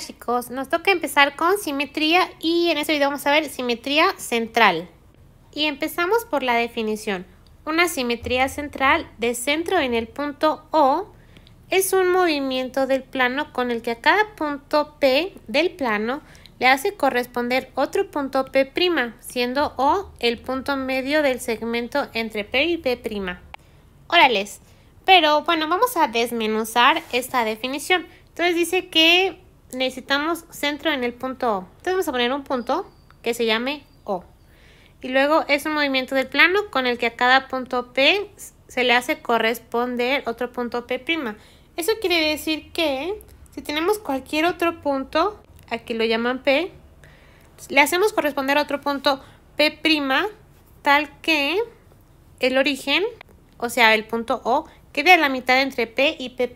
chicos, nos toca empezar con simetría y en este video vamos a ver simetría central. Y empezamos por la definición. Una simetría central de centro en el punto O es un movimiento del plano con el que a cada punto P del plano le hace corresponder otro punto P', siendo O el punto medio del segmento entre P y P'. Órales, pero bueno, vamos a desmenuzar esta definición. Entonces dice que necesitamos centro en el punto O. Entonces vamos a poner un punto que se llame O. Y luego es un movimiento del plano con el que a cada punto P se le hace corresponder otro punto P'. Eso quiere decir que si tenemos cualquier otro punto, aquí lo llaman P, le hacemos corresponder a otro punto P' tal que el origen, o sea, el punto O, quede a la mitad entre P y P'.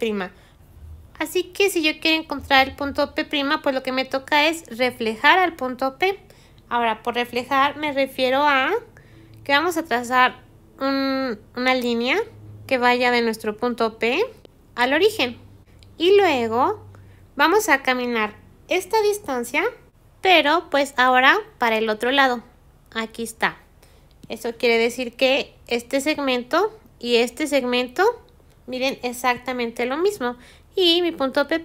Así que si yo quiero encontrar el punto P', pues lo que me toca es reflejar al punto P. Ahora, por reflejar me refiero a que vamos a trazar una línea que vaya de nuestro punto P al origen. Y luego vamos a caminar esta distancia, pero pues ahora para el otro lado. Aquí está. Eso quiere decir que este segmento y este segmento miren exactamente lo mismo y mi punto P'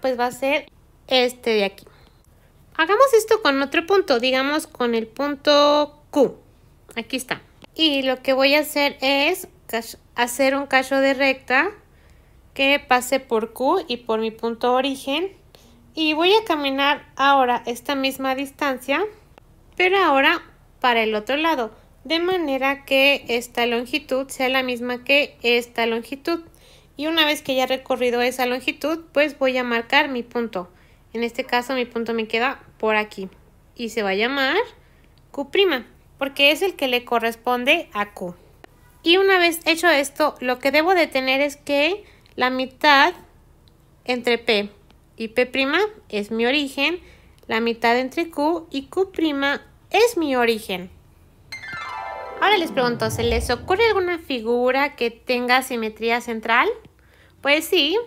pues va a ser este de aquí. Hagamos esto con otro punto, digamos con el punto Q. Aquí está. Y lo que voy a hacer es hacer un cacho de recta que pase por Q y por mi punto origen. Y voy a caminar ahora esta misma distancia, pero ahora para el otro lado. De manera que esta longitud sea la misma que esta longitud y una vez que ya he recorrido esa longitud pues voy a marcar mi punto en este caso mi punto me queda por aquí y se va a llamar Q' porque es el que le corresponde a Q y una vez hecho esto lo que debo de tener es que la mitad entre P y P' es mi origen la mitad entre Q y Q' es mi origen Ahora les pregunto, ¿se les ocurre alguna figura que tenga simetría central? Pues sí,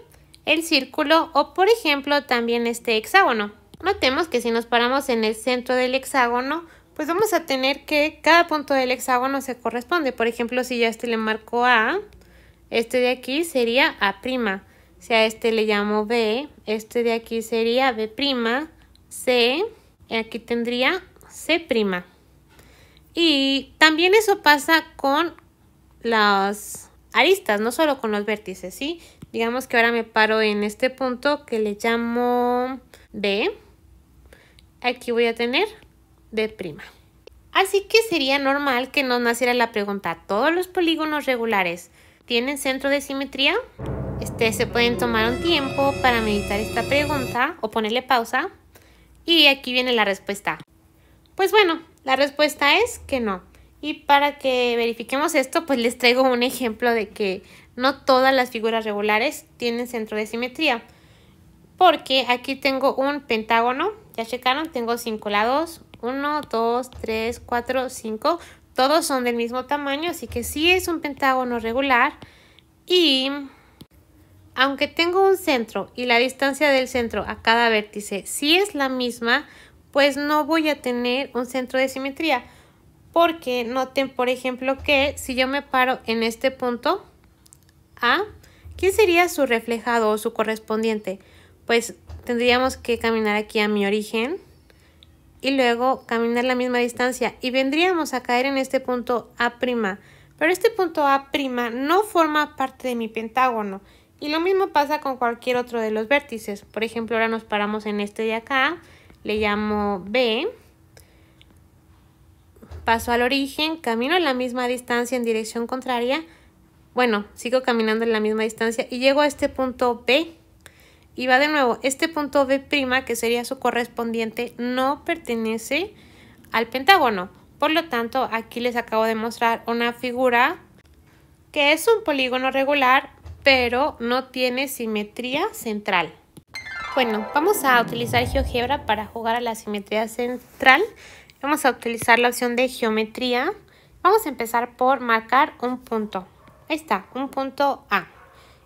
el círculo o por ejemplo también este hexágono. Notemos que si nos paramos en el centro del hexágono, pues vamos a tener que cada punto del hexágono se corresponde. Por ejemplo, si yo a este le marco A, este de aquí sería A'. Si a este le llamo B, este de aquí sería B', C, y aquí tendría C'. Y también eso pasa con las aristas, no solo con los vértices, ¿sí? digamos que ahora me paro en este punto que le llamo B. Aquí voy a tener D'. Así que sería normal que nos naciera la pregunta, ¿todos los polígonos regulares tienen centro de simetría? este se pueden tomar un tiempo para meditar esta pregunta o ponerle pausa. Y aquí viene la respuesta. Pues bueno, la respuesta es que no. Y para que verifiquemos esto, pues les traigo un ejemplo de que no todas las figuras regulares tienen centro de simetría. Porque aquí tengo un pentágono. Ya checaron, tengo cinco lados. 1, 2, 3, 4, 5. Todos son del mismo tamaño, así que sí es un pentágono regular. Y aunque tengo un centro y la distancia del centro a cada vértice sí es la misma, pues no voy a tener un centro de simetría. Porque noten, por ejemplo, que si yo me paro en este punto, a, ¿quién sería su reflejado o su correspondiente? Pues tendríamos que caminar aquí a mi origen y luego caminar la misma distancia y vendríamos a caer en este punto A'. Pero este punto A' no forma parte de mi pentágono y lo mismo pasa con cualquier otro de los vértices. Por ejemplo, ahora nos paramos en este de acá, le llamo B paso al origen, camino la misma distancia en dirección contraria, bueno, sigo caminando en la misma distancia y llego a este punto B. Y va de nuevo, este punto B', que sería su correspondiente, no pertenece al pentágono. Por lo tanto, aquí les acabo de mostrar una figura que es un polígono regular, pero no tiene simetría central. Bueno, vamos a utilizar GeoGebra para jugar a la simetría central. Vamos a utilizar la opción de geometría. Vamos a empezar por marcar un punto. Ahí está, un punto A.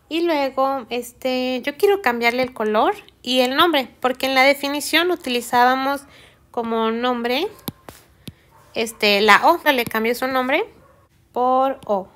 Y luego, este, yo quiero cambiarle el color y el nombre, porque en la definición utilizábamos como nombre este, la O. Le cambio su nombre por O.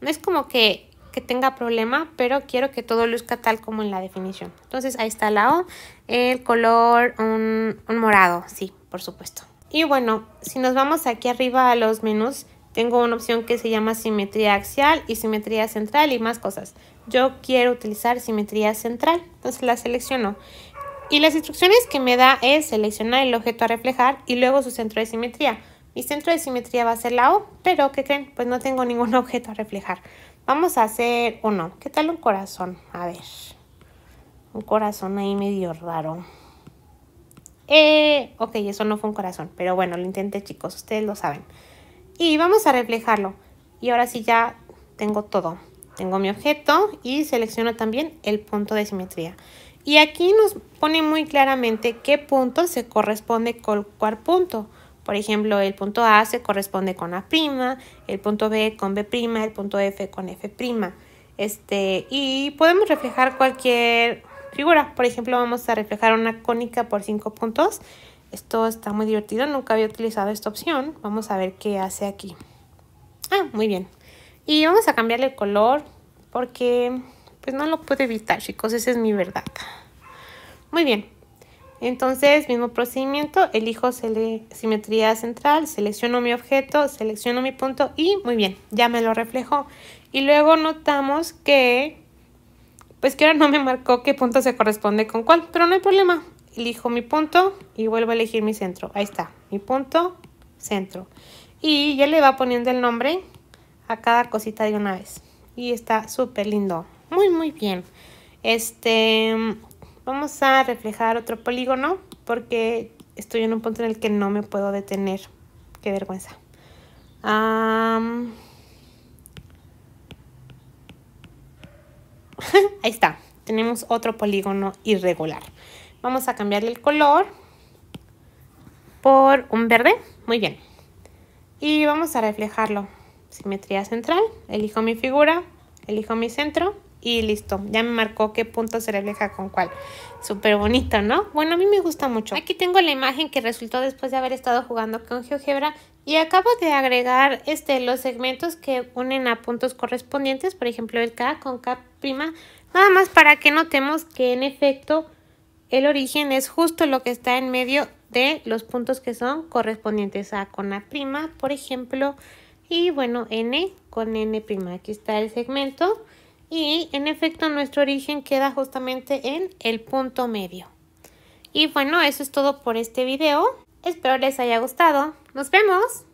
No es como que, tenga problema, pero quiero que todo luzca tal como en la definición. Entonces, ahí está la O. El color, un, un morado, sí, por supuesto. Y bueno, si nos vamos aquí arriba a los menús, tengo una opción que se llama simetría axial y simetría central y más cosas. Yo quiero utilizar simetría central, entonces la selecciono. Y las instrucciones que me da es seleccionar el objeto a reflejar y luego su centro de simetría. Mi centro de simetría va a ser la O, pero ¿qué creen? Pues no tengo ningún objeto a reflejar. Vamos a hacer uno. ¿Qué tal un corazón? A ver. Un corazón ahí medio raro. Eh, ok, eso no fue un corazón, pero bueno, lo intenté chicos, ustedes lo saben y vamos a reflejarlo. Y ahora sí ya tengo todo. Tengo mi objeto y selecciono también el punto de simetría. Y aquí nos pone muy claramente qué punto se corresponde con cuál punto. Por ejemplo, el punto A se corresponde con A', el punto B con B', el punto F con F'. Este, y podemos reflejar cualquier figura. Por ejemplo, vamos a reflejar una cónica por cinco puntos esto está muy divertido, nunca había utilizado esta opción. Vamos a ver qué hace aquí. Ah, muy bien. Y vamos a cambiarle el color porque pues no lo puedo evitar, chicos. Esa es mi verdad. Muy bien. Entonces, mismo procedimiento. Elijo simetría central, selecciono mi objeto, selecciono mi punto y muy bien, ya me lo reflejó. Y luego notamos que, pues que ahora no me marcó qué punto se corresponde con cuál, pero no hay problema elijo mi punto y vuelvo a elegir mi centro. Ahí está, mi punto, centro. Y ya le va poniendo el nombre a cada cosita de una vez. Y está súper lindo. Muy, muy bien. Este, vamos a reflejar otro polígono porque estoy en un punto en el que no me puedo detener. Qué vergüenza. Ahí está. Tenemos otro polígono irregular. Vamos a cambiarle el color por un verde. Muy bien. Y vamos a reflejarlo. Simetría central. Elijo mi figura. Elijo mi centro. Y listo. Ya me marcó qué punto se refleja con cuál. Súper bonito, ¿no? Bueno, a mí me gusta mucho. Aquí tengo la imagen que resultó después de haber estado jugando con GeoGebra. Y acabo de agregar este, los segmentos que unen a puntos correspondientes. Por ejemplo, el K con K'. Nada más para que notemos que en efecto el origen es justo lo que está en medio de los puntos que son correspondientes a con A', prima, por ejemplo, y bueno, n con n prima. Aquí está el segmento y en efecto nuestro origen queda justamente en el punto medio. Y bueno, eso es todo por este video. Espero les haya gustado. ¡Nos vemos!